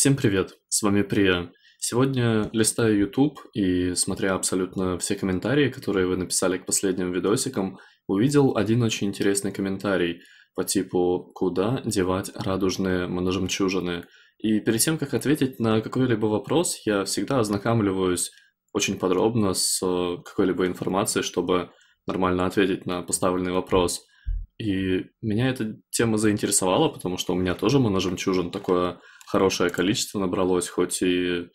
Всем привет, с вами Прия. Сегодня, листая YouTube и смотря абсолютно все комментарии, которые вы написали к последним видосикам, увидел один очень интересный комментарий по типу «Куда девать радужные множемчужины?». И перед тем, как ответить на какой-либо вопрос, я всегда ознакомливаюсь очень подробно с э, какой-либо информацией, чтобы нормально ответить на поставленный вопрос – и меня эта тема заинтересовала, потому что у меня тоже моножемчужин такое хорошее количество набралось, хоть и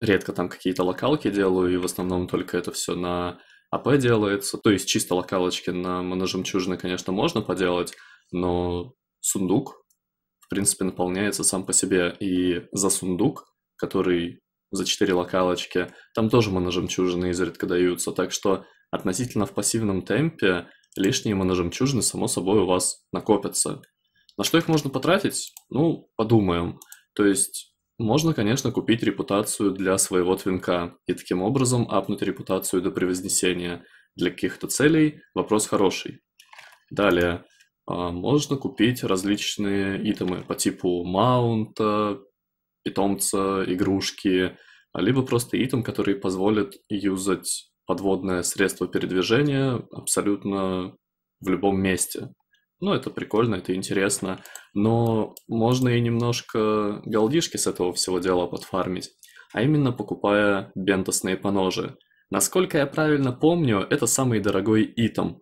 редко там какие-то локалки делаю, и в основном только это все на АП делается. То есть чисто локалочки на моножемчужины, конечно, можно поделать, но сундук, в принципе, наполняется сам по себе. И за сундук, который за четыре локалочки, там тоже моножемчужины изредка даются. Так что относительно в пассивном темпе лишние жемчужины, само собой, у вас накопятся. На что их можно потратить? Ну, подумаем. То есть можно, конечно, купить репутацию для своего твинка и таким образом апнуть репутацию до превознесения. Для каких-то целей вопрос хороший. Далее, а, можно купить различные итемы по типу маунта, питомца, игрушки, либо просто итем, который позволит юзать подводное средство передвижения абсолютно в любом месте. Ну, это прикольно, это интересно. Но можно и немножко голдишки с этого всего дела подфармить, а именно покупая бентосные поножи. Насколько я правильно помню, это самый дорогой итем.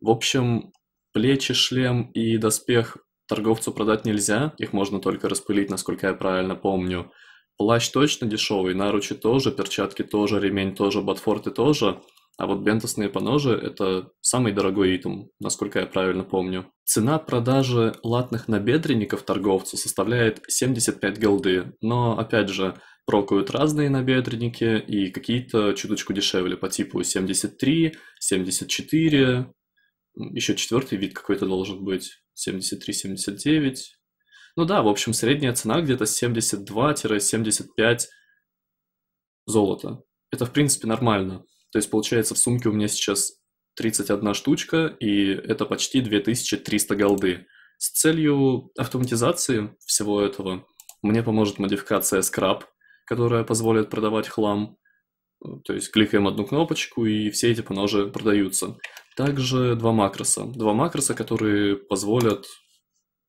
В общем, плечи, шлем и доспех торговцу продать нельзя, их можно только распылить, насколько я правильно помню. Плащ точно дешевый, наручи тоже, перчатки тоже, ремень тоже, ботфорты тоже. А вот бентосные поножи – это самый дорогой итум, насколько я правильно помню. Цена продажи латных набедренников торговцу составляет 75 голды, но, опять же, прокают разные набедренники и какие-то чуточку дешевле, по типу 73, 74, еще четвертый вид какой-то должен быть, 73, 79, ну да, в общем, средняя цена где-то 72-75 золота. Это, в принципе, нормально. То есть, получается, в сумке у меня сейчас 31 штучка, и это почти 2300 голды. С целью автоматизации всего этого мне поможет модификация скраб, которая позволит продавать хлам. То есть кликаем одну кнопочку, и все эти поножи продаются. Также два макроса. Два макроса, которые позволят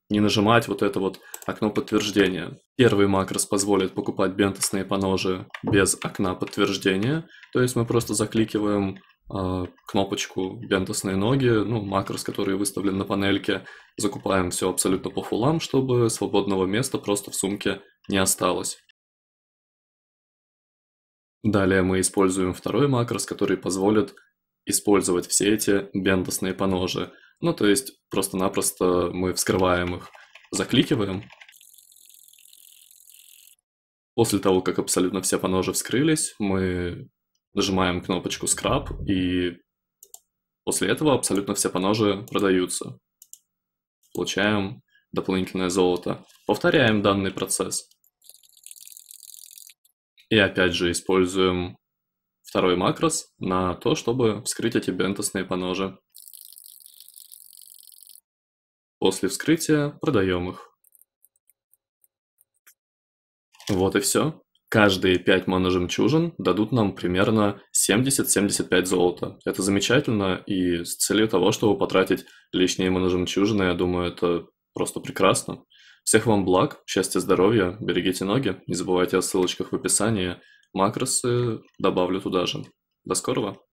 не нажимать вот это вот окно подтверждения. Первый макрос позволит покупать бентосные поножи без окна подтверждения, то есть мы просто закликиваем э, кнопочку бентосные ноги, ну, макрос, который выставлен на панельке, закупаем все абсолютно по фулам, чтобы свободного места просто в сумке не осталось. Далее мы используем второй макрос, который позволит использовать все эти бендосные поножи. Ну, то есть просто-напросто мы вскрываем их, закликиваем. После того, как абсолютно все поножи вскрылись, мы нажимаем кнопочку Scrap, и после этого абсолютно все поножи продаются. Получаем дополнительное золото. Повторяем данный процесс. И опять же используем второй макрос на то, чтобы вскрыть эти бентосные поножи. После вскрытия продаем их. Вот и все. Каждые 5 моножемчужин дадут нам примерно 70-75 золота. Это замечательно, и с целью того, чтобы потратить лишние моножемчужины, я думаю, это просто прекрасно. Всех вам благ, счастья, здоровья, берегите ноги, не забывайте о ссылочках в описании, макросы добавлю туда же. До скорого!